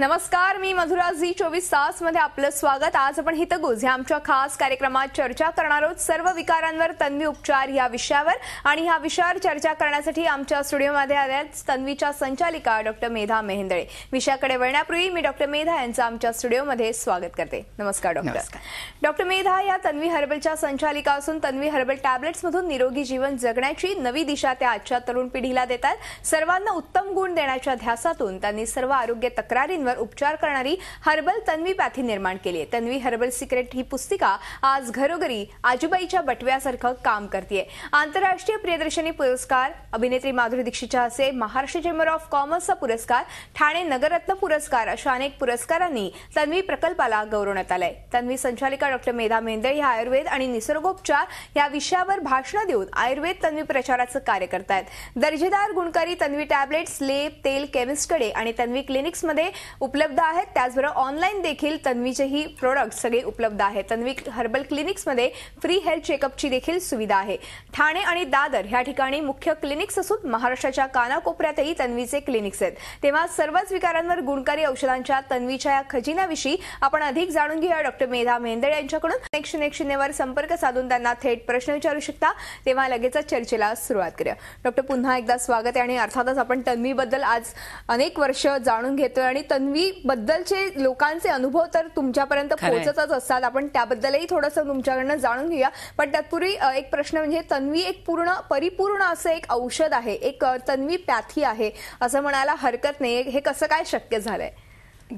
नमस्कार मी मधुरा झी चोवीस तास मध्ये आपलं स्वागत आज आपण हितगुज या आमच्या खास कार्यक्रमात चर्चा करणार आहोत सर्व विकारांवर तन्वी उपचार या विषयावर आणि ह्या विषयावर चर्चा करण्यासाठी आमच्या स्टुडिओमध्ये आल्या तन्वीच्या संचालिका डॉक्टर मेधा मेहेंदळे विषयाकडे वळण्यापूर्वी मी डॉक्टर मेधा यांचं आमच्या स्टुडिओमध्ये स्वागत करते नमस्कार डॉक्टर डॉक्टर मेधा या तन्वी हर्बलच्या संचालिका असून तन्वी हर्बल टॅबलेट्समधून निरोगी जीवन जगण्याची नवी दिशा त्या आजच्या तरुण पिढीला देतात सर्वांना उत्तम गुण देण्याच्या ध्यासातून त्यांनी सर्व आरोग्य तक्रारी रोगांवर उपचार करणारी हर्बल तन्वी पॅथी निर्माण केली आहे तन्वी हर्बल सिक्रेट ही पुस्तिका आज घरोघरी आजूबाईच्या बटव्यासारखं काम करते आंतरराष्ट्रीय प्रियदर्शनी पुरस्कार अभिनेत्री माधुरी दीक्षितच्या असे महाराष्ट्र चेंबर ऑफ कॉमर्सचा पुरस्कार ठाणे नगररत्न पुरस्कार अशा अनेक पुरस्कारांनी तन्वी प्रकल्पाला गौरवण्यात आलाय तन्वी संचालिका डॉक्टर मेधा मेंदळ हे आयुर्वेद आणि निसर्गोपचार या विषयावर भाषण देऊन आयुर्वेद तन्वी प्रचाराचं कार्य करतायत दर्जेदार गुणकारी तन्वी टॅबलेट्स लेप तेल केमिस्टकडे आणि तन्वी क्लिनिक्समध्ये उपलब्ध आहेत त्याचबरोबर ऑनलाईन देखील तन्वीचेही ही प्रोडक्ट सगळे उपलब्ध आहेत तन्वी हर्बल क्लिनिक्समध्ये फ्री हेल्थ चेकअपची देखील सुविधा आहे ठाणे आणि दादर ह्या ठिकाणी मुख्य क्लिनिक्स असून महाराष्ट्राच्या कानाकोपऱ्यातही तन्वीचे क्लिनिक्स आहेत तेव्हा सर्वच विकारांवर गुणकारी औषधांच्या तन्वीच्या या खजिन्याविषयी आपण अधिक जाणून घेऊया डॉक्टर मेधा मेहंदळ यांच्याकडून एक शून्य शून्यवर संपर्क साधून त्यांना थेट प्रश्न विचारू शकता तेव्हा लगेचच चर्चेला सुरुवात करूया डॉक्टर पुन्हा एकदा स्वागत आहे आणि अर्थातच आपण तन्वीबद्दल आज अनेक वर्ष जाणून घेतोय आणि तन्वी तन्वी बद्दलचे लोकांचे अनुभव तर तुमच्यापर्यंत पोहोचतच असतात आपण त्याबद्दलही थोडंसं तुमच्याकडनं जाणून घेऊया पण त्यापूर्वी एक प्रश्न म्हणजे तन्वी एक पूर्ण परिपूर्ण असं एक औषध आहे एक तन्वी पॅथी आहे असं म्हणायला हरकत नाही हे कसं काय शक्य झालंय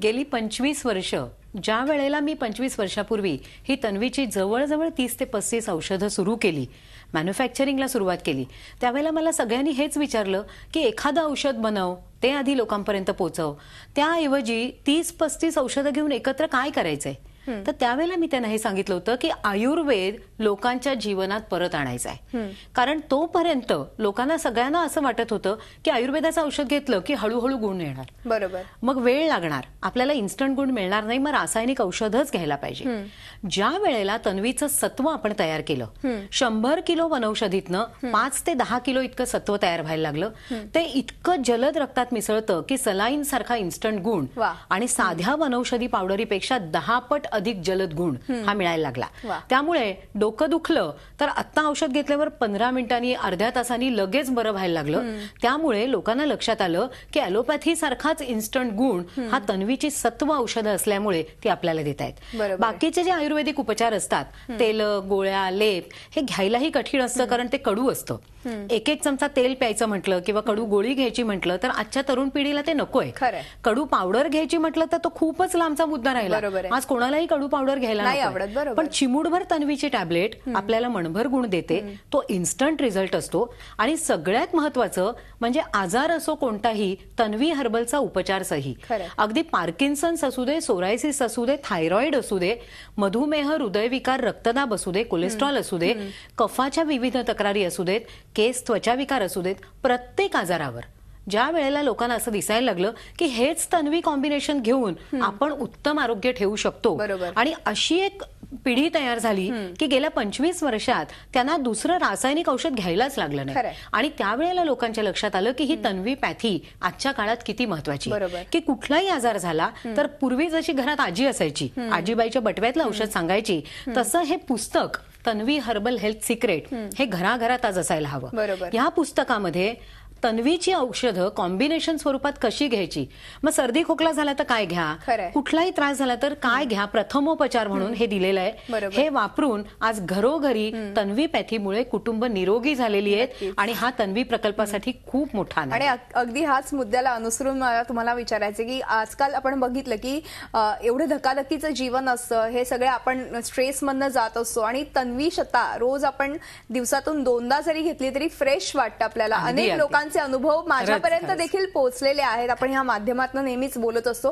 गेली पंचवीस वर्ष ज्या वेळेला मी पंचवीस वर्षापूर्वी ही तन्वीची जवळजवळ तीस ते पस्तीस औषधं सुरू केली मॅन्युफॅक्चरिंगला सुरुवात केली त्यावेळेला मला सगळ्यांनी हेच विचारलं की एखादं औषध बनव ते आधी लोकांपर्यंत पोचव त्याऐवजी तीस पस्तीस औषधं घेऊन एकत्र काय करायचंय तर त्यावेळेला मी त्यांना हे सांगितलं होतं की आयुर्वेद लोकांच्या जीवनात परत आणायचा आहे कारण तोपर्यंत लोकांना सगळ्यांना असं वाटत होतं की आयुर्वेदाचं औषध घेतलं की हळूहळू गुण येणार बरोबर मग वेळ लागणार आपल्याला इन्स्टंट गुण मिळणार नाही मग रासायनिक औषधच घ्यायला पाहिजे ज्या वेळेला तन्वीचं सत्व आपण तयार केलं शंभर किलो वनौषधीतनं पाच ते दहा किलो इतकं सत्व तयार व्हायला लागलं ते इतकं जलद रक्तात मिसळतं की सलाईन सारखा इन्स्टंट गुण आणि साध्या वनौषधी पावडरीपेक्षा दहा पट अधिक जलद गुण हा मिळायला लागला त्यामुळे डोकं दुखलं तर आत्ता औषध घेतल्यावर पंधरा मिनिटांनी अर्ध्या तासांनी लगेच बरं व्हायला लागलं त्यामुळे लोकांना लक्षात आलं की अॅलोपॅथी सारखाच इन्स्टंट गुण हा तन्वीची सत्व औषधं असल्यामुळे ती आपल्याला देत आहेत बाकीचे जे आयुर्वेदिक उपचार असतात तेल गोळ्या लेप हे घ्यायलाही कठीण असतं कारण ते कडू असतं एक एक चमचा तेल प्यायचं म्हटलं किंवा कडू गोळी घ्यायची म्हटलं तर आजच्या तरुण पिढीला ते नकोय कडू पावडर घ्यायची म्हटलं तर तो खूपच लांबचा मुद्दा राहिला आज कोणालाही कडू पावडर घ्यायला नाही आवडत बरोबर पण चिमूडभर तन्वीची टॅबलेट आपल्याला मनभर गुण देते तो इन्स्टंट रिझल्ट असतो आणि सगळ्यात महत्वाचं म्हणजे आजार असो कोणताही तन्वी हर्बलचा उपचार सही अगदी पार्किन्सन्स असू दे सोरायसिस असू दे थायरॉइड असू दे मधुमेह हृदयविकार रक्तदाब असू दे कोलेस्ट्रॉल असू दे कफाच्या विविध तक्रारी असू देत केस विकार असू देत प्रत्येक आजारावर ज्या वेळेला लोकांना असं दिसायला लागलं की हेच तन्वी कॉम्बिनेशन घेऊन आपण उत्तम आरोग्य ठेवू शकतो आणि अशी एक पिढी तयार झाली की गेल्या पंचवीस वर्षात त्यांना दुसरं रासायनिक औषध घ्यायलाच लागलं नाही आणि त्यावेळेला लोकांच्या लक्षात आलं की ही तन्वी पॅथी आजच्या काळात किती महत्वाची की कुठलाही आजार झाला तर पूर्वी जशी घरात आजी असायची आजीबाईच्या बटव्यातलं औषध सांगायची तसं हे पुस्तक तन्वी हर्बल हेल्थ सिक्रेट हे घराघरात आज असायला हवं या पुस्तकामध्ये तन्वीची औषधं कॉम्बिनेशन स्वरूपात कशी घ्यायची मग सर्दी खोकला झाला तर काय घ्या कुठलाही त्रास झाला तर काय घ्या प्रथमोपचार म्हणून हे दिलेलं आहे हे वापरून आज घरोघरी तन्वी पॅथीमुळे कुटुंब निरोगी झालेली आहेत आणि हा तन्वी प्रकल्पासाठी खूप मोठा आणि अगदी हाच मुद्द्याला अनुसरून मला तुम्हाला विचारायचं की आजकाल आपण बघितलं की एवढं धकाधकीचं जीवन असतं हे सगळं आपण स्ट्रेसमधनं जात असतो आणि तन्वी शता रोज आपण दिवसातून दोनदा जरी घेतली तरी फ्रेश वाटतं आपल्याला अनेक लोकांना अनुभव माझ्यापर्यंत देखील पोहोचलेले आहेत आपण ह्या माध्यमातून नेहमीच बोलत असतो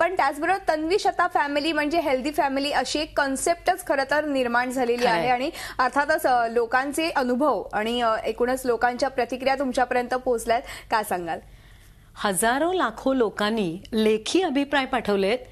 पण त्याचबरोबर तन्वी शता फॅमिली म्हणजे हेल्दी फॅमिली अशी एक कन्सेप्टच खरं तर निर्माण झालेली आहे आणि अर्थातच लोकांचे अनुभव आणि एकूणच लोकांच्या प्रतिक्रिया तुमच्यापर्यंत पोहोचल्यात काय सांगाल हजारो लाखो लोकांनी लेखी अभिप्राय पाठवलेत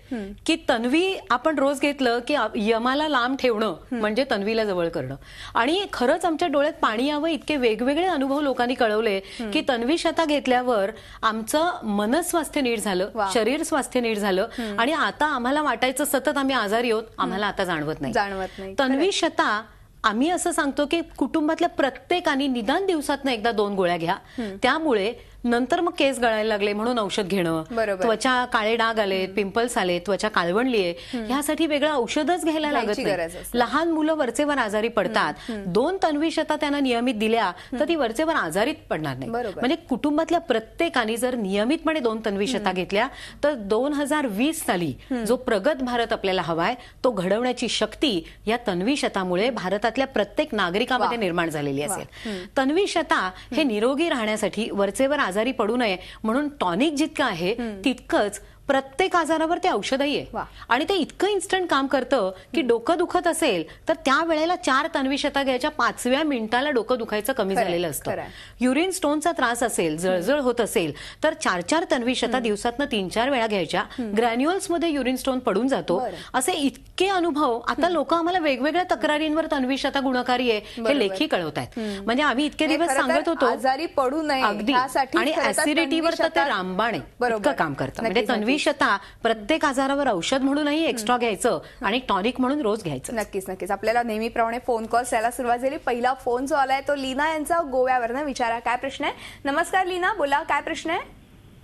की तन्वी आपण रोज घेतलं की यमाला लांब ठेवणं म्हणजे तन्वीला जवळ करणं आणि खरंच आमच्या डोळ्यात पाणी यावं इतके वेगवेगळे अनुभव लोकांनी कळवले की तन्वी शता घेतल्यावर आमचं मनस्वास्थ्य नीट झालं शरीर स्वास्थ्य नीट झालं आणि आता आम्हाला वाटायचं सतत आम्ही आजारी आहोत आम्हाला आता जाणवत नाही जाणवत नाही तन्वी शता आम्ही असं सांगतो की कुटुंबातल्या प्रत्येकाने निदान दिवसातनं एकदा दोन गोळ्या घ्या त्यामुळे नंतर मग केस गळायला लागले म्हणून औषध घेणं त्वचा काळे डाग आले पिंपल्स आले त्वचा काळवणली आहे ह्यासाठी वेगळं औषधच घ्यायला लागत लहान मुलं वरचेवर आजारी पडतात दोन तन्वी शता त्यांना नियमित दिल्या तर ती वरचेवर आजारीत पडणार नाही म्हणजे कुटुंबातल्या प्रत्येकाने जर नियमितपणे दोन तन्वी शता घेतल्या तर दोन हजार वीस साली जो प्रगत भारत आपल्याला हवाय तो घडवण्याची शक्ती या तन्वी शतामुळे भारतातल्या प्रत्येक नागरिकामध्ये निर्माण झालेली असेल तन्वी शता हे निरोगी राहण्यासाठी वरचेवर आजारी पडू नये म्हणून टॉनिक जितकं आहे तितकंच प्रत्येक आजारावर ते औषधही आहे आणि ते इतकं इन्स्टंट काम करतं की डोकं दुखत असेल तर त्या वेळेला चार तन्वी घ्यायच्या पाचव्या मिनिटाला डोकं दुखायचं कमी झालेलं असतं युरिन स्टोनचा त्रास असेल जळजळ होत असेल तर चार चार तन्वी दिवसात दिवसातनं तीन चार वेळा घ्यायच्या ग्रॅन्युअल्समध्ये युरिन स्टोन पडून जातो असे इतके अनुभव आता लोक आम्हाला वेगवेगळ्या तक्रारींवर तन्वी गुणकारी आहे हे लेखी कळवत आहेत म्हणजे आम्ही इतके दिवस सांगत होतो आजारी पडू नये अगदी आणि ऍसिडिटीवर तर ते रामबाण आहे काम करतात म्हणजे तन्वी भविष्यता प्रत्येक आजारावर औषध म्हणूनही एक्स्ट्रा घ्यायचं आणि टॉनिक म्हणून रोज घ्यायचं नक्कीच नक्कीच आपल्याला नेहमीप्रमाणे फोन कॉल यायला सुरुवात झाली पहिला फोन जो आलाय तो लीना यांचा गोव्यावर विचारा काय प्रश्न आहे नमस्कार लीना बोला काय प्रश्न आहे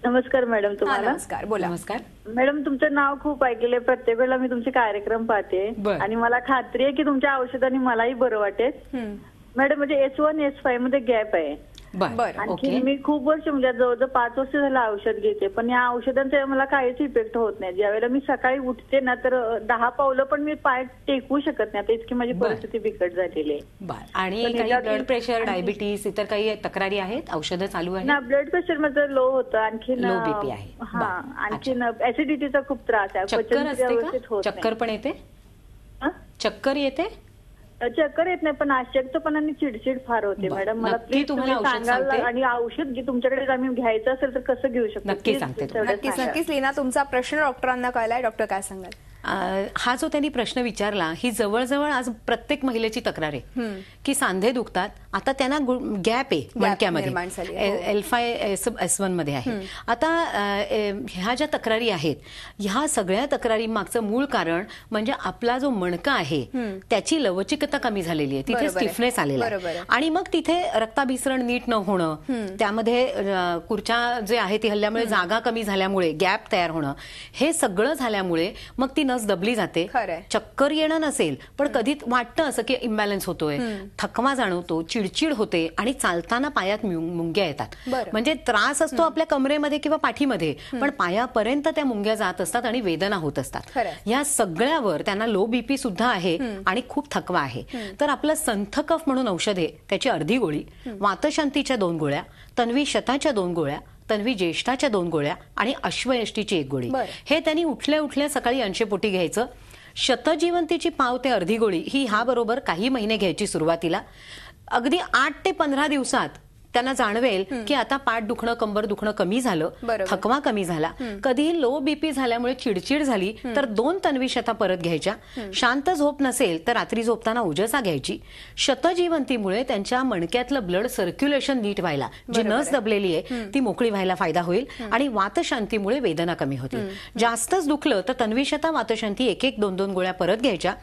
नमस्कार मॅडम तुम्हाला नमस्कार बोला नमस्कार मॅडम तुमचं नाव खूप ऐकलेलं प्रत्येक वेळेला मी तुमचे कार्यक्रम पाहते आणि मला खात्री आहे की तुमच्या औषधांनी मलाही बरं वाटेल मॅडम म्हणजे एस वन एस फाय मध्ये गॅप आहे आणखी मी खूप वर्ष म्हणजे जवळजवळ पाच वर्ष झालं औषध घेते पण या औषधांचा मला काहीच इफेक्ट होत नाही ज्यावेळेला मी सकाळी उठते ना तर दहा पावलं पण मी पाय टेकवू शकत नाही आता इतकी माझी परिस्थिती बिकट झालेली आहे आणि ब्लड प्रेशर डायबिटीस इतर काही तक्रारी आहेत औषध चालू आहे ना ब्लड प्रेशर मध्ये लो होतं आणखी लो बीपी आहे आणखी ऍसिडिटीचा खूप त्रास आहे चक्कर पण येते चक्कर येते चक्कर येत नाही पण आणि चिडचिड फार होते मॅडम मला प्लीज तुम्ही सांगाल आणि औषध जे तुमच्याकडे आम्ही घ्यायचं असेल तर कसं घेऊ शकतो नक्की सांगते नक्कीच नक्कीच तुमचा प्रश्न डॉक्टरांना कळलाय डॉक्टर काय सांगाल हा जो त्यांनी प्रश्न विचारला ही जवळजवळ आज प्रत्येक महिलेची तक्रार आहे की सांधे दुखतात आता त्यांना गॅप आहे मणक्यामध्ये एल फाय एस वन मध्ये आहे हो. आता ह्या ज्या तक्रारी आहेत ह्या सगळ्या तक्रारी मागचं मूळ कारण म्हणजे आपला जो मणका आहे त्याची लवचिकता कमी झालेली आहे तिथे स्टिफनेस आलेला आहे आणि मग तिथे रक्ताभिसरण नीट न होणं त्यामध्ये खुर्च्या जे आहे ती हल्ल्यामुळे जागा कमी झाल्यामुळे गॅप तयार होणं हे सगळं झाल्यामुळे मग ती नस दबली जाते चक्कर येणं नसेल पण कधी वाटतं असं की इम्बॅलन्स होतोय थकवा जाणवतो चिडचिड होते आणि चालताना पायात मुंग्या येतात म्हणजे त्रास असतो आपल्या कमरेमध्ये किंवा पाठीमध्ये पण पायापर्यंत त्या मुंग्या जात असतात आणि वेदना होत असतात या सगळ्यावर त्यांना लो बीपी सुद्धा आहे आणि खूप थकवा आहे तर आपलं संथकफ म्हणून औषध आहे त्याची अर्धी गोळी वातशांतीच्या दोन गोळ्या तन्वी शताच्या दोन गोळ्या तन्वी ज्येष्ठाच्या दोन गोळ्या आणि अश्वयष्टीची एक गोळी हे त्यांनी उठल्या उठल्या सकाळी पोटी घ्यायचं शतजीवंतीची पाव ते अर्धी गोळी ही बरोबर काही महिने घ्यायची सुरुवातीला अगदी आठ ते पंधरा दिवसात त्यांना जाणवेल की आता पाठ दुखणं कंबर दुखणं कमी झालं थकवा कमी झाला कधी लो बीपी झाल्यामुळे चिडचिड झाली तर दोन शता परत घ्यायच्या शांत झोप नसेल तर रात्री झोपताना उजसा घ्यायची शतजीवंतीमुळे त्यांच्या मणक्यातलं ब्लड सर्क्युलेशन नीट व्हायला जी नस दबलेली आहे ती मोकळी व्हायला फायदा होईल आणि वातशांतीमुळे वेदना कमी होतील जास्तच दुखलं तर तन्वीशता वातशांती एक एक दोन दोन गोळ्या परत घ्यायच्या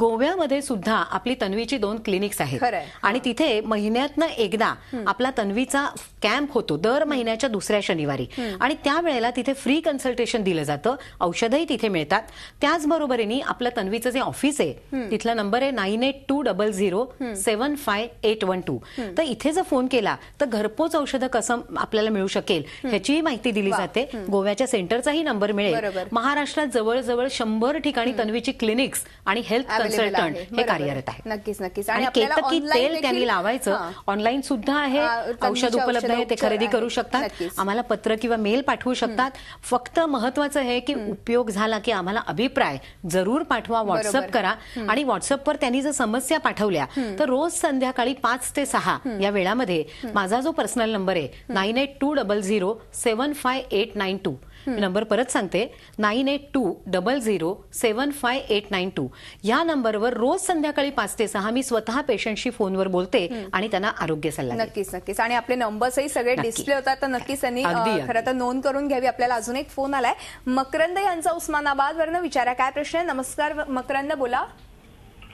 गोव्यामध्ये सुद्धा आपली तन्वीची दोन क्लिनिक्स आहेत आणि तिथे महिन्यातनं एकदा आपला तन्वीचा कॅम्प होतो दर महिन्याच्या दुसऱ्या शनिवारी आणि त्यावेळेला तिथे फ्री कन्सल्टेशन दिलं जातं औषधही तिथे मिळतात त्याचबरोबरीने आपलं तन्वीचं जे ऑफिस आहे तिथला नंबर आहे nine eight two double zero seven five eight one two तर इथे जर फोन केला तर घरपोच औषधं कसं आपल्याला मिळू शकेल ह्याचीही माहिती दिली जाते गोव्याच्या सेंटरचाही नंबर मिळेल महाराष्ट्रात जवळजवळ शंभर ठिकाणी तन्वीची क्लिनिक्स आणि हेल्थ कन्सल्टंट हे कार्यरत आहे नक्कीच नक्कीच आणि केलं तेल त्यांनी लावायचं ऑनलाईन सुद्धा आहे औषध उपलब्ध आहे ते खरेदी करू शकतात आम्हाला पत्र किंवा मेल पाठवू शकतात फक्त महत्वाचं आहे की उपयोग झाला की आम्हाला अभिप्राय जरूर पाठवा व्हॉट्सअप करा आणि व्हॉट्सअपवर त्यांनी जर समस्या पाठवल्या तर रोज संध्याकाळी पाच ते सहा या वेळामध्ये माझा जो पर्सनल नंबर आहे nine eight two double zero seven five eight nine two मी नंबर परत सांगते nine eight two double zero seven five eight nine two या नंबरवर रोज संध्याकाळी पाच ते सहा मी स्वतः पेशंटशी फोनवर बोलते आणि त्यांना आरोग्य सल्ला नक्कीच नक्कीच आणि आपले नंबर्सही सगळे डिस्प्ले होतात तर नक्कीच त्यांनी खरं तर नोंद करून घ्यावी आपल्याला अजून एक फोन आलाय मकरंद यांचा उस्मानाबाद वरनं विचारा काय प्रश्न आहे नमस्कार मकरंद बोला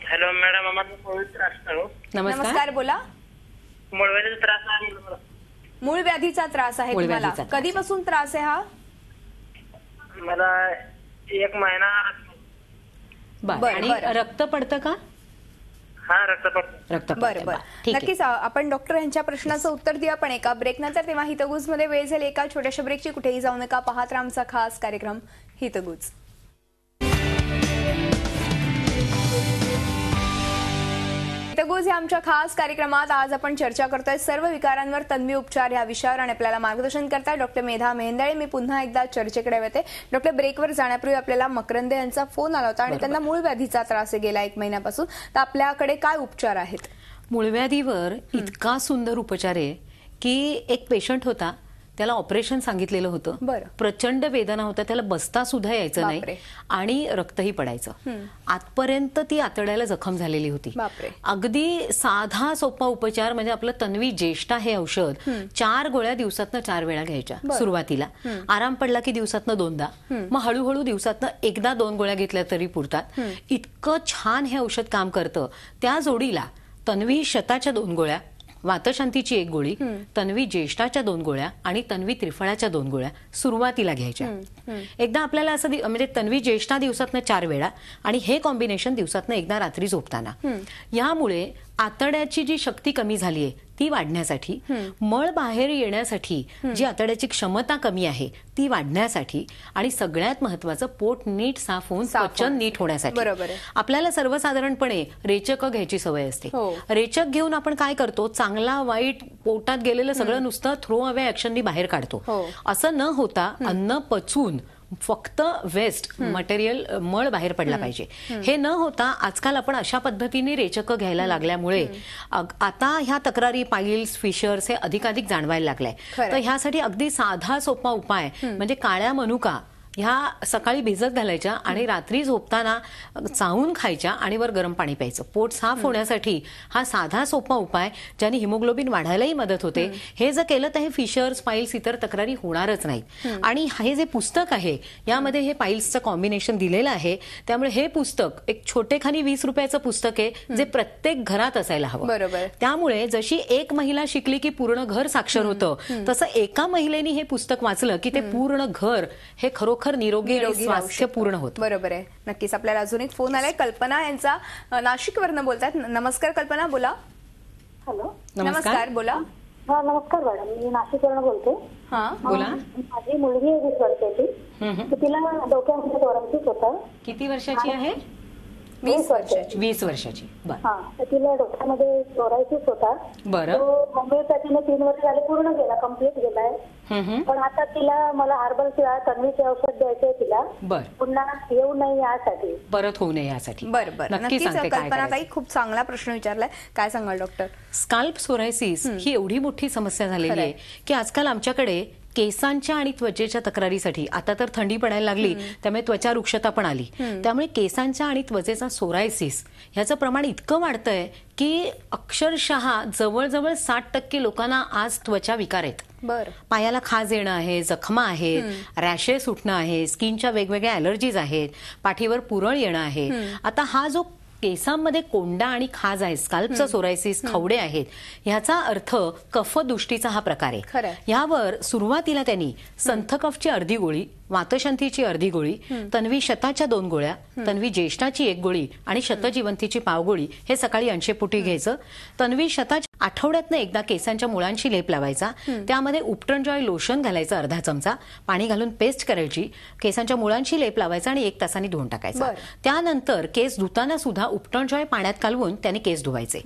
हॅलो मॅडम हो. नमस्कार बोला मूळ व्याधीचा त्रास आहे तुम्हाला कधीपासून त्रास आहे हा मला एक महिना आणि रक्त पडतं का रक्त पडतं. बरं बरं. नक्कीच आपण डॉक्टर यांच्या प्रश्नाचं उत्तर द्या पण एका ब्रेक नंतर तेव्हा हितगुज मध्ये वेळ झाली एका छोट्याशा ब्रेकची कुठेही जाऊ नका पाहत आमचा खास कार्यक्रम हितगुज एकतगुज या आमच्या खास कार्यक्रमात आज आपण चर्चा करतोय सर्व विकारांवर तन्वी उपचार या विषयावर आणि आपल्याला मार्गदर्शन करताय डॉक्टर मेधा मेहंदळे मी पुन्हा एकदा चर्चेकडे येते डॉक्टर ब्रेकवर जाण्यापूर्वी आपल्याला मकरंदे यांचा फोन आला होता आणि त्यांना मूळ व्याधीचा त्रास गेला एक महिन्यापासून तर आपल्याकडे काय उपचार आहेत मूळव्याधीवर इतका सुंदर उपचार आहे की एक पेशंट होता त्याला ऑपरेशन सांगितलेलं होतं प्रचंड वेदना होत्या त्याला बसता सुद्धा यायचं नाही आणि रक्तही पडायचं आजपर्यंत ती आतड्याला जखम झालेली होती अगदी साधा सोपा उपचार म्हणजे आपलं तन्वी ज्येष्ठा हे औषध चार गोळ्या दिवसातनं चार वेळा घ्यायच्या सुरुवातीला आराम पडला की दिवसातनं दोनदा मग हळूहळू दिवसातनं एकदा दोन गोळ्या घेतल्या तरी पुरतात इतकं छान हे औषध काम करतं त्या जोडीला तन्वी शताच्या दोन गोळ्या वातशांतीची एक गोळी तन्वी ज्येष्ठाच्या दोन गोळ्या आणि तन्वी त्रिफळाच्या दोन गोळ्या सुरुवातीला घ्यायच्या एकदा आपल्याला असं म्हणजे तन्वी ज्येष्ठा दिवसातनं चार वेळा आणि हे कॉम्बिनेशन दिवसातनं एकदा रात्री झोपताना यामुळे आतड्याची जी शक्ती कमी झाली आहे ती वाढण्यासाठी मळ बाहेर येण्यासाठी जी आतड्याची क्षमता कमी आहे ती वाढण्यासाठी आणि सगळ्यात महत्वाचं पोट नीट साफ होऊन पचन नीट होण्यासाठी बरोबर आपल्याला सर्वसाधारणपणे रेचक घ्यायची सवय असते हो. रेचक घेऊन आपण काय करतो चांगला वाईट पोटात गेलेलं सगळं नुसतं थ्रो अवे ऍक्शननी बाहेर काढतो हो. असं न होता अन्न पचून फक्त वेस्ट मटेरियल मळ बाहेर पडला पाहिजे हे न होता आजकाल आपण अशा पद्धतीने रेचक घ्यायला लागल्यामुळे आता ह्या तक्रारी पाईल्स फिशर्स हे अधिकाधिक जाणवायला लागलंय तर ह्यासाठी अगदी साधा सोपा उपाय म्हणजे काळ्या मनुका ह्या सकाळी भिजत घालायच्या आणि रात्री झोपताना चावून खायच्या आणि वर गरम पाणी प्यायचं पोट साफ होण्यासाठी हा साधा सोपा उपाय ज्याने हिमोग्लोबिन वाढायलाही मदत होते हे जर केलं तर हे फिशर्स पाईल्स इतर तक्रारी होणारच नाहीत आणि हे जे पुस्तक आहे यामध्ये हे पाईल्सचं कॉम्बिनेशन दिलेलं आहे त्यामुळे हे पुस्तक एक छोटेखानी वीस रुपयाचं पुस्तक आहे जे प्रत्येक घरात असायला हवं बरोबर त्यामुळे जशी एक महिला शिकली की पूर्ण घर साक्षर होतं तसं एका महिलेने हे पुस्तक वाचलं की ते पूर्ण घर हे खरोखर खरोखर निरोगी स्वास्थ्य पूर्ण होत बरोबर आहे नक्कीच आपल्याला अजून एक फोन आलाय कल्पना यांचा नाशिक वरनं बोलतात नमस्कार कल्पना बोला हॅलो नमस्कार बोला हा नमस्कार मॅडम मी वरण बोलते हा बोला. माझी मुलगी आहे वीस वर्षाची तिला डोक्यामध्ये किती वर्षाची आहे वीस वर्षाची वीस वर्षाची तिला डोक्यामध्ये चोरायचीच होता बरं तो होमिओपॅथीने तीन वर्ष झाले पूर्ण गेला कम्प्लीट गेलाय पण आता तिला मला हर्बल किंवा तन्वीचे औषध द्यायचंय तिला बरं पुन्हा येऊ नये यासाठी परत होऊ नये यासाठी बरं बरं नक्की नक्कीच सांगते काय खूप चांगला प्रश्न विचारलाय काय सांगाल डॉक्टर स्काल्प सोरायसिस ही एवढी मोठी समस्या झालेली आहे की आजकाल आमच्याकडे केसांच्या आणि त्वचेच्या तक्रारीसाठी आता तर थंडी पडायला लागली त्यामुळे त्वचा वृक्षता पण आली त्यामुळे केसांच्या आणि त्वचेचा सोरायसिस ह्याचं प्रमाण इतकं वाढतंय की अक्षरशः जवळजवळ साठ टक्के लोकांना आज त्वचा विकार आहेत बर पायाला खाज येणं आहे जखमा आहेत रॅशेस उठणं आहे स्किनच्या वेगवेगळ्या अलर्जीज आहेत पाठीवर पुरळ येणं आहे आता हा जो केसांमध्ये कोंडा आणि खाज आहे स्काल्पचा सोरायसिस खावडे आहेत ह्याचा अर्थ कफ दुष्टीचा हा प्रकार आहे यावर सुरुवातीला त्यांनी संथकफची अर्धी गोळी वातशंतीची अर्धी गोळी तन्वी शताच्या दोन गोळ्या तन्वी ज्येष्ठाची एक गोळी आणि शतजीवंतीची पावगोळी हे सकाळी पुटी घ्यायचं तन्वी शताच्या आठवड्यातनं एकदा केसांच्या मुळांशी लेप लावायचा त्यामध्ये जॉय लोशन घालायचं अर्धा चमचा पाणी घालून पेस्ट करायची केसांच्या मुळांशी लेप लावायचा आणि एक तासाने धुवून टाकायचा त्यानंतर केस धुताना सुद्धा जॉय पाण्यात कालवून त्याने केस धुवायचे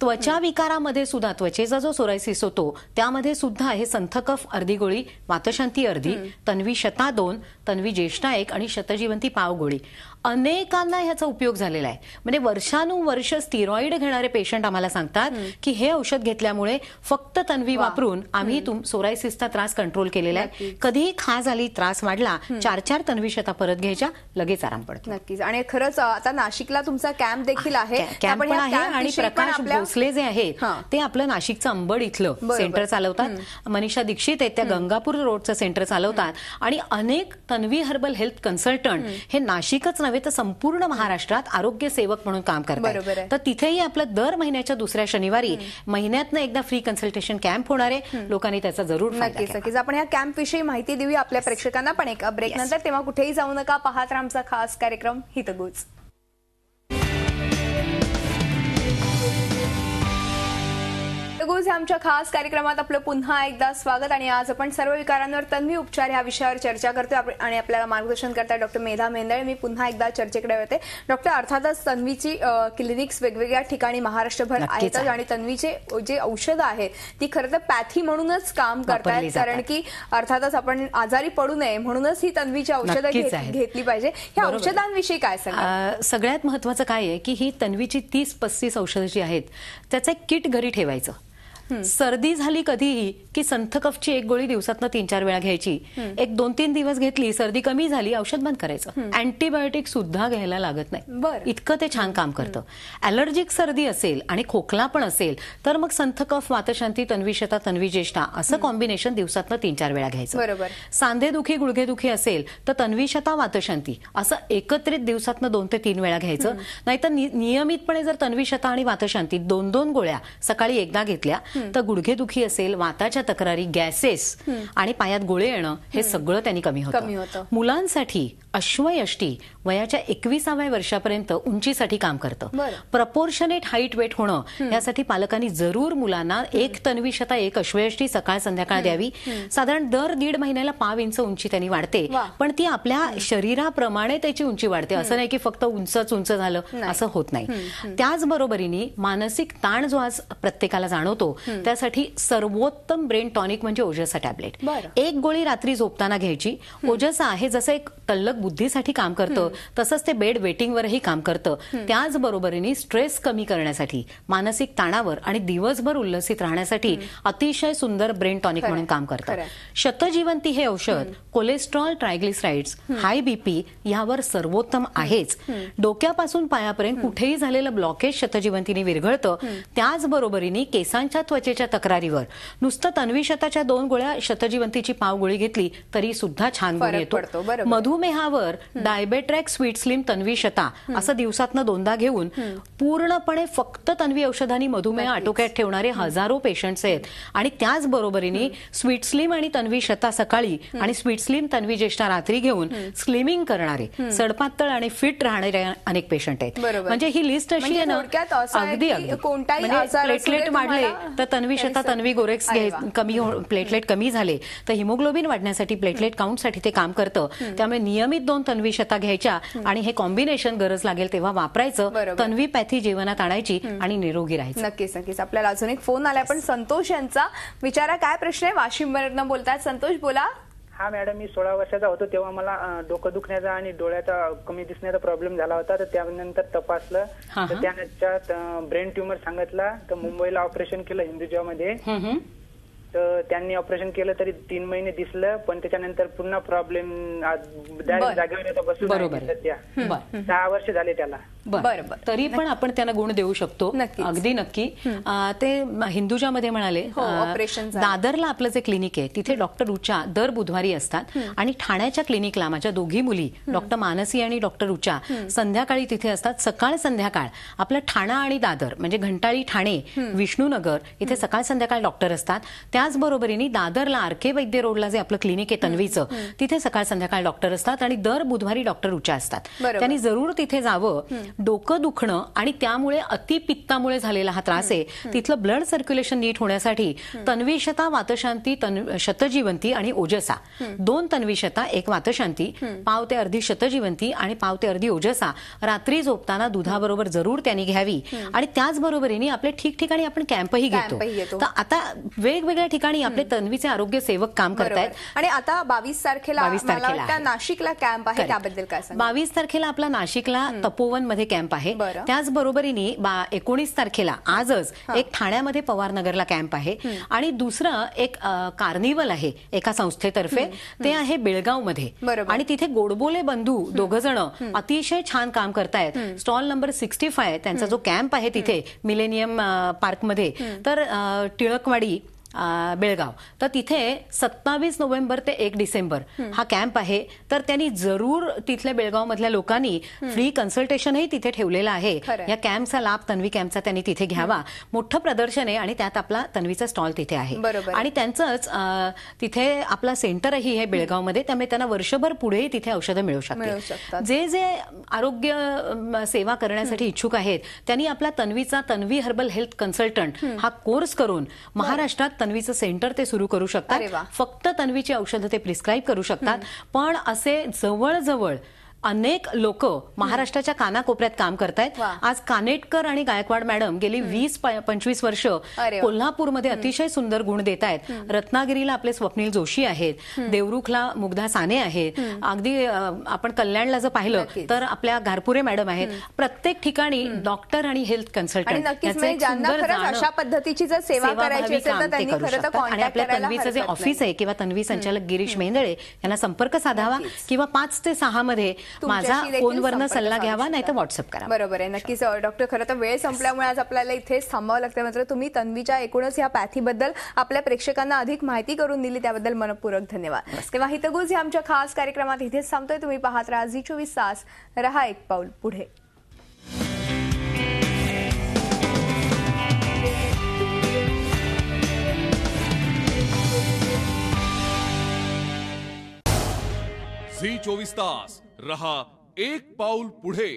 त्वचा विकारामध्ये सुद्धा त्वचेचा जो सोरायसिस होतो त्यामध्ये सुद्धा हे संथकफ अर्धी गोळी वातशांती अर्धी तन्वी शता दोन तन्वी ज्येष्ठा एक आणि शतजीवंती पाव गोळी अनेकांना ह्याचा उपयोग झालेला आहे म्हणजे वर्षानुवर्ष स्टिरॉइड घेणारे पेशंट आम्हाला सांगतात की हे औषध घेतल्यामुळे फक्त तन्वी वापरून आम्ही सोरायसिसचा त्रास कंट्रोल केलेला आहे कधीही खा झाली त्रास वाढला चार चार तन्वी शता परत घ्यायच्या लगेच आराम पडतो नक्कीच आणि खरंच आता नाशिकला तुमचा कॅम्प देखील आहे कॅम्प आहे आणि प्रकाश भोसले जे आहेत ते आपलं नाशिकचं अंबड इथलं सेंटर चालवतात मनीषा दीक्षित आहेत त्या गंगापूर रोडचं सेंटर चालवतात आणि अनेक तन्वी हर्बल हेल्थ कन्सल्टंट हे नाशिकच नव्हे नव्हे तर संपूर्ण महाराष्ट्रात आरोग्य सेवक म्हणून काम करतात तर तिथेही आपलं दर महिन्याच्या दुसऱ्या शनिवारी महिन्यातनं एकदा फ्री कन्सल्टेशन कॅम्प होणार आहे लोकांनी त्याचा जरूर नक्कीच नक्कीच आपण या कॅम्प विषयी माहिती देऊया आपल्या प्रेक्षकांना पण एक ब्रेक नंतर तेव्हा कुठेही जाऊ नका पाहत आमचा खास कार्यक्रम हितगुज या आमच्या खास कार्यक्रमात आपलं पुन्हा एकदा स्वागत आणि आज आपण सर्व विकारांवर तन्वी उपचार या विषयावर चर्चा करतोय आणि आपल्याला मार्गदर्शन करतात डॉक्टर मेधा मेंदळे मी पुन्हा एकदा चर्चेकडे येते डॉक्टर अर्थातच तन्वीची क्लिनिक्स वेगवेगळ्या ठिकाणी महाराष्ट्रभर आहेत आणि तन्वीचे जे औषध आहेत ती खरं तर पॅथी म्हणूनच काम करतात कारण की अर्थातच आपण आजारी पडू नये म्हणूनच ही तन्वीची औषधं घेतली पाहिजे ह्या औषधांविषयी काय सांग सगळ्यात महत्वाचं काय आहे की ही तन्वीची तीस पस्तीस औषधं जी आहेत त्याचं एक किट घरी ठेवायचं सर्दी झाली कधीही की संथकफची एक गोळी दिवसातनं तीन चार वेळा घ्यायची एक दोन तीन दिवस घेतली सर्दी कमी झाली औषध बंद करायचं अँटीबायोटिक सुद्धा घ्यायला लागत नाही इतकं ते छान काम करतं अलर्जिक सर्दी असेल आणि खोकला पण असेल तर मग संथकफ वातशांती तन्विशता तन्विजेष्ठा असं कॉम्बिनेशन दिवसातनं तीन चार वेळा घ्यायचं बरोबर सांधेदुखी गुडघेदुखी असेल तर तन्विशता वातशांती असं एकत्रित दिवसातनं दोन ते तीन वेळा घ्यायचं नाहीतर नियमितपणे जर तन्विशता आणि वातशांती दोन दोन गोळ्या सकाळी एकदा घेतल्या तर गुडघेदुखी असेल वाताच्या तक्रारी गॅसेस आणि पायात गोळे येणं हे सगळं त्यांनी कमी होतं मुलांसाठी अश्वयष्टी वयाच्या एकविसाव्या वर्षापर्यंत उंचीसाठी काम करतं प्रपोर्शनेट हाईट वेट होणं यासाठी पालकांनी जरूर मुलांना एक तन्वीशता एक अश्वयष्टी सकाळ संध्याकाळ द्यावी साधारण दर दीड महिन्याला पाव इंच उंची त्यांनी वाढते पण ती आपल्या शरीराप्रमाणे त्याची उंची वाढते असं नाही की फक्त उंचच उंच झालं असं होत नाही त्याचबरोबरीने मानसिक ताण जो आज प्रत्येकाला जाणवतो त्यासाठी सर्वोत्तम ब्रेन टॉनिक म्हणजे ओजसा टॅबलेट एक गोळी रात्री झोपताना घ्यायची ओजसा आहे जसं एक तल्लक बुद्धीसाठी काम करतं तसंच ते बेड वेटिंगवरही काम करतं त्याचबरोबरीने स्ट्रेस कमी करण्यासाठी मानसिक ताणावर आणि दिवसभर उल्लसित राहण्यासाठी अतिशय सुंदर ब्रेन टॉनिक म्हणून काम करतं शतजीवंती हे औषध कोलेस्ट्रॉल ट्रायग्लिसराइड्स हाय बीपी यावर सर्वोत्तम आहेच डोक्यापासून पायापर्यंत कुठेही झालेलं ब्लॉकेज शतजीवंतीने विरघळतं त्याचबरोबरीने केसांच्या त्वचेच्या तक्रारीवर नुसतं तन्वी शताच्या दोन गोळ्या शतजीवंतीची गोळी घेतली तरी सुद्धा छान येतो मधुमेहा त्यावर डायबेट्रॅक स्वीट स्लिम तन्वी शता असं दिवसातनं दोनदा घेऊन पूर्णपणे फक्त तन्वी औषधांनी मधुमेह आटोक्यात ठेवणारे हजारो पेशंट्स आहेत आणि त्याचबरोबरीने स्वीट स्लिम आणि तन्वी शता सकाळी आणि स्वीट स्लिम तन्वी ज्येष्ठा रात्री घेऊन स्लिमिंग करणारे सडपातळ आणि फिट राहणारे अनेक पेशंट आहेत म्हणजे ही लिस्ट अशी म्हणजे आहे ना अगदी प्लेटलेट म्हणजे वाढले तर तन्वी शता तन्वी गोरेक्स कमी प्लेटलेट हो, कमी झाले तर हिमोग्लोबिन वाढण्यासाठी प्लेटलेट काउंटसाठी ते काम करतं त्यामुळे नियमित दोन तन्वी शता घ्यायच्या आणि हे कॉम्बिनेशन गरज लागेल तेव्हा वापरायचं तन्वी पॅथी जीवनात आणायची आणि निरोगी राहायची नक्कीच नक्कीच आपल्याला अजून एक फोन आलाय पण संतोष यांचा विचारा काय प्रश्न आहे वाशिम बोलतात संतोष बोला हा मॅडम मी सोळा वर्षाचा होतो तेव्हा मला डोकं दुखण्याचा आणि डोळ्याचा कमी दिसण्याचा प्रॉब्लेम झाला होता तर त्यानंतर तपासलं तर त्यानंतर ब्रेन ट्युमर सांगितला तर मुंबईला ऑपरेशन केलं मध्ये तर त्यांनी ऑपरेशन केलं तरी तीन महिने दिसलं पण त्याच्यानंतर पुन्हा प्रॉब्लेम जागेवर सहा वर्ष झाले त्याला तरी पण आपण त्यांना गुण देऊ शकतो अगदी नक्की ते ते मध्ये म्हणाले ऑपरेशन हो, दादरला आपलं जे क्लिनिक आहे तिथे डॉक्टर उचा दर बुधवारी असतात आणि ठाण्याच्या क्लिनिकला माझ्या दोघी मुली डॉक्टर मानसी आणि डॉक्टर उचा संध्याकाळी तिथे असतात सकाळ संध्याकाळ आपलं ठाणा आणि दादर म्हणजे घंटाळी ठाणे विष्णुनगर इथे सकाळ संध्याकाळ डॉक्टर असतात त्या त्याचबरोबरीने दादरला आरके वैद्य रोडला जे आपलं क्लिनिक आहे तन्वीचं तिथे सकाळ संध्याकाळ डॉक्टर असतात आणि दर बुधवारी डॉक्टर उच्चा असतात त्यांनी जरूर तिथे जावं डोकं दुखणं आणि त्यामुळे अतिपित्तामुळे झालेला हा त्रास आहे तिथलं ब्लड सर्क्युलेशन नीट होण्यासाठी तन्वीशता वातशांती शतजीवंती आणि ओजसा दोन तन्वीशता एक वातशांती पाव ते अर्धी शतजीवंती आणि पाव ते अर्धी ओजसा रात्री झोपताना दुधाबरोबर जरूर त्यांनी घ्यावी आणि त्याचबरोबरीने आपल्या ठिकठिकाणी आपण कॅम्पही घेतो तर आता वेगवेगळ्या ठिकाणी आपले तन्वीचे आरोग्य सेवक काम करतायत आणि आता बावीस तारखेला तारखेला नाशिकला कॅम्प आहे त्याबद्दल काय बावीस तारखेला आपला नाशिकला तपोवन मध्ये कॅम्प आहे त्याचबरोबरीने एकोणीस तारखेला आजच एक ठाण्यामध्ये पवार नगरला कॅम्प आहे आणि दुसरं एक कार्निवल आहे एका संस्थेतर्फे ते आहे बेळगाव मध्ये आणि तिथे गोडबोले बंधू दोघ जण अतिशय छान काम करतायत स्टॉल नंबर सिक्स्टी फाय त्यांचा जो कॅम्प आहे तिथे मिलेनियम पार्कमध्ये तर टिळकवाडी बेळगाव तर तिथे सत्तावीस नोव्हेंबर ते एक डिसेंबर हा कॅम्प आहे तर त्यांनी जरूर तिथल्या बेळगाव मधल्या लोकांनी फ्री कन्सल्टेशनही तिथे ठेवलेलं आहे या कॅम्पचा लाभ तन्वी कॅम्पचा त्यांनी तिथे घ्यावा मोठं प्रदर्शन आहे आणि त्यात आपला तन्वीचा स्टॉल तिथे आहे आणि त्यांचंच तिथे आपला सेंटरही आहे बेळगावमध्ये त्यामुळे त्यांना वर्षभर पुढेही तिथे औषधं मिळू शकतात जे जे आरोग्य सेवा करण्यासाठी इच्छुक आहेत त्यांनी आपला तन्वीचा तन्वी हर्बल हेल्थ कन्सल्टंट हा कोर्स करून महाराष्ट्रात तन्वीचं सेंटर ते सुरू करू शकतात फक्त तन्वीची औषधं ते प्रिस्क्राईब करू शकतात पण असे जवळजवळ अनेक लोक महाराष्ट्राच्या कानाकोपऱ्यात काम करतायत आज कानेटकर आणि गायकवाड मॅडम गेली वीस पंचवीस वर्ष कोल्हापूरमध्ये अतिशय सुंदर गुण देत आहेत रत्नागिरीला आपले स्वप्नील जोशी आहेत देवरुखला मुग्धा साने आहेत अगदी आपण कल्याणला जर पाहिलं तर आपल्या घारपुरे मॅडम आहेत प्रत्येक ठिकाणी डॉक्टर आणि हेल्थ कन्सल्टंट म्हणजे अशा पद्धतीची जर सेवा करायची आणि आपल्या तन्वीचं जे ऑफिस आहे किंवा तन्वी संचालक गिरीश मेंदळे यांना संपर्क साधावा किंवा पाच ते सहा मध्ये माझा फोनवरनं सल्ला घ्यावा नाही तर व्हॉट्सअप करा बरोबर आहे नक्कीच डॉक्टर खरं तर वेळ संपल्यामुळे आज आपल्याला इथेच थांबावं लागतं मात्र तुम्ही तन्वीच्या एकूणच या पॅथीबद्दल आपल्या प्रेक्षकांना अधिक माहिती करून दिली त्याबद्दल मनपूरक धन्यवाद तेव्हा हितगुज आमच्या खास कार्यक्रमात इथेच थांबतोय तुम्ही पाहत राहा झी चोवीस तास रहा एक पाऊल पुढे झी चोवीस तास रहा एक पाऊल पुढे